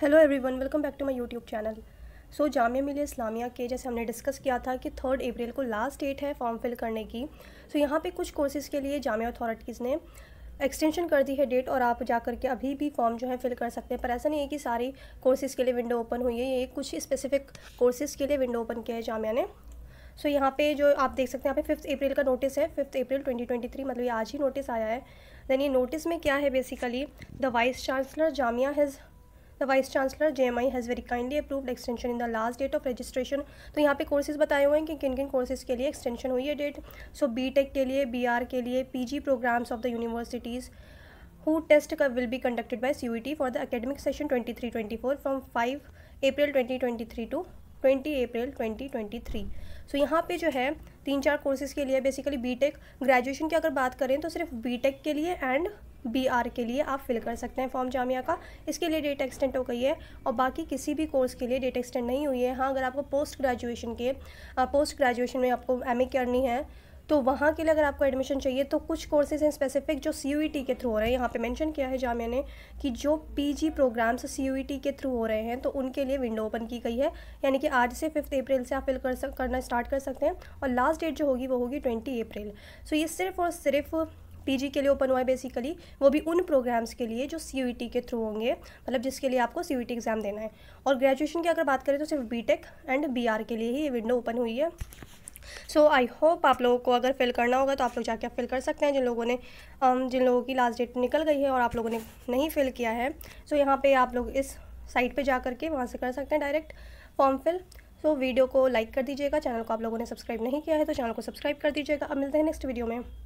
hello everyone welcome back to my YouTube channel so Jamia Millia Islamia के जैसे हमने डिस्कस किया था कि थर्ड अप्रैल को लास्ट डेट है फॉर्म फिल करने की सो so, यहाँ पे कुछ कोर्सेज़ के लिए जामिया अथॉरिटीज़ ने एक्सटेंशन कर दी है डेट और आप जा करके अभी भी फॉर्म जो है फिल कर सकते हैं पर ऐसा नहीं है कि सारी कोर्सेज़ के लिए विंडो ओपन हुई है ये कुछ स्पेसिफिक कोर्सेज़ के लिए विंडो ओपन किया है जामिया ने सो so, यहाँ पे जो आप देख सकते हैं यहाँ पे फिफ्थ अप्रैल का नोटिस है फिफ्थ अप्रैल 2023 मतलब ये आज ही नोटिस आया है देन ये नोटिस में क्या है basically the vice chancellor Jamia has the vice chancellor J M I has very kindly approved extension in the last date of registration तो यहाँ पे कोर्सेज बताए हुए हैं कि किन किन कोर्सेज के लिए एक्सटेंशन हुई है डेट सो बी टेक के लिए बी आर के लिए P G programmes of the universities who test का will be conducted by C U T for the academic session twenty three twenty four from five April twenty twenty three to 20 अप्रैल 2023 so so, यहाँ पे जो है तीन चार courses के लिए बेसिकली बीटेक ग्रेजुएशन की अगर बात करें तो सिर्फ बीटेक के लिए एंड बी आर के लिए आप फिल कर सकते हैं फॉर्म जामिया का इसके लिए डेट एक्सटेंड हो गई है और बाकी किसी भी कोर्स के लिए डेट एक्सटेंड नहीं हुई है हाँ अगर आपको पोस्ट ग्रेजुएशन के पोस्ट ग्रेजुएशन में आपको एम करनी है तो वहाँ के लिए अगर आपको एडमिशन चाहिए तो कुछ कोर्सेज़ हैं स्पेसिफिक जो सी e के थ्रू हो रहे हैं यहाँ पे मेंशन किया है जामिया ने कि जो पी जी प्रोग्राम्स सी के थ्रू हो रहे हैं तो उनके लिए विंडो ओपन की गई है यानी कि आज से फिफ्थ अप्रैल से आप फिल कर सक करना स्टार्ट कर सकते हैं और लास्ट डेट जो होगी वो होगी ट्वेंटी अप्रैल सो ये सिर्फ और सिर्फ पीजी के लिए ओपन हुआ है बेसिकली वो भी उन प्रोग्राम्स के लिए जो सी e के थ्रू होंगे मतलब जिसके लिए आपको सी एग्ज़ाम e देना है और ग्रेजुएशन की अगर बात करें तो सिर्फ बी एंड बी के लिए ही ये विंडो ओपन हुई है सो आई होप आप लोगों को अगर फिल करना होगा तो आप लोग जाके आप फिल कर सकते हैं जिन लोगों ने um, जिन लोगों की लास्ट डेट निकल गई है और आप लोगों ने नहीं फिल किया है सो so, यहाँ पर आप लोग इस साइट पर जा करके वहाँ से कर सकते हैं direct form fill so video को लाइक कर दीजिएगा चैनल को आप लोगों ने सब्सक्राइब नहीं किया है तो चैनल को सब्सक्राइब कर दीजिएगा अब मिलते हैं नेक्स्ट वीडियो में